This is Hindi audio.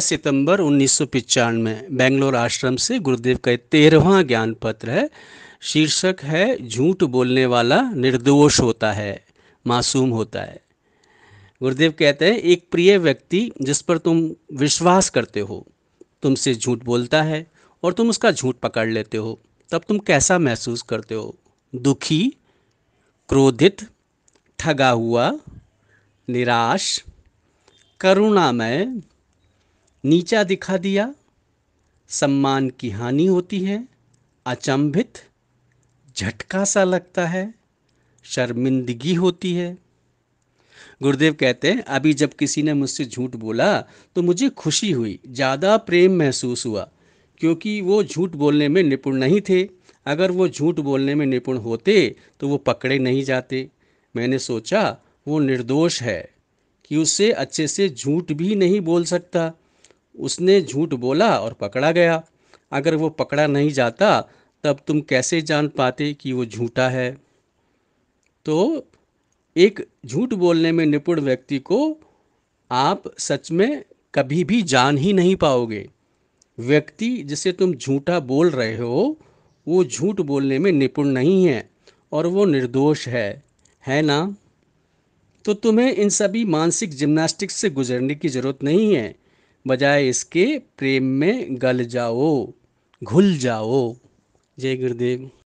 सितंबर उन्नीस सौ पिचानवे बेंगलोर आश्रम से गुरुदेव का तेरहवा ज्ञान पत्र है शीर्षक है झूठ बोलने वाला निर्दोष होता है मासूम होता है गुरुदेव कहते हैं एक प्रिय व्यक्ति जिस पर तुम विश्वास करते हो तुमसे झूठ बोलता है और तुम उसका झूठ पकड़ लेते हो तब तुम कैसा महसूस करते हो दुखी क्रोधित ठगा हुआ निराश करुणामय नीचा दिखा दिया सम्मान की हानि होती है अचंभित झटका सा लगता है शर्मिंदगी होती है गुरुदेव कहते हैं अभी जब किसी ने मुझसे झूठ बोला तो मुझे खुशी हुई ज़्यादा प्रेम महसूस हुआ क्योंकि वो झूठ बोलने में निपुण नहीं थे अगर वो झूठ बोलने में निपुण होते तो वो पकड़े नहीं जाते मैंने सोचा वो निर्दोष है कि उससे अच्छे से झूठ भी नहीं बोल सकता उसने झूठ बोला और पकड़ा गया अगर वो पकड़ा नहीं जाता तब तुम कैसे जान पाते कि वो झूठा है तो एक झूठ बोलने में निपुण व्यक्ति को आप सच में कभी भी जान ही नहीं पाओगे व्यक्ति जिसे तुम झूठा बोल रहे हो वो झूठ बोलने में निपुण नहीं है और वो निर्दोष है है ना तो तुम्हें इन सभी मानसिक जिम्नास्टिक्स से गुजरने की ज़रूरत नहीं है बजाय इसके प्रेम में गल जाओ घुल जाओ जय गुरुदेव